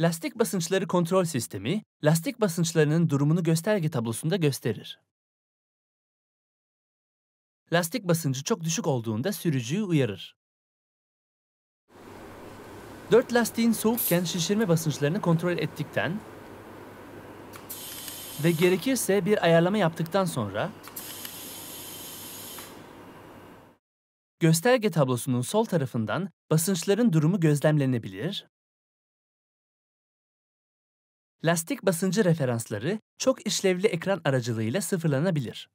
Lastik basınçları kontrol sistemi, lastik basınçlarının durumunu gösterge tablosunda gösterir. Lastik basıncı çok düşük olduğunda sürücüyü uyarır. Dört lastiğin soğukken şişirme basınçlarını kontrol ettikten ve gerekirse bir ayarlama yaptıktan sonra gösterge tablosunun sol tarafından basınçların durumu gözlemlenebilir Lastik basıncı referansları çok işlevli ekran aracılığıyla sıfırlanabilir.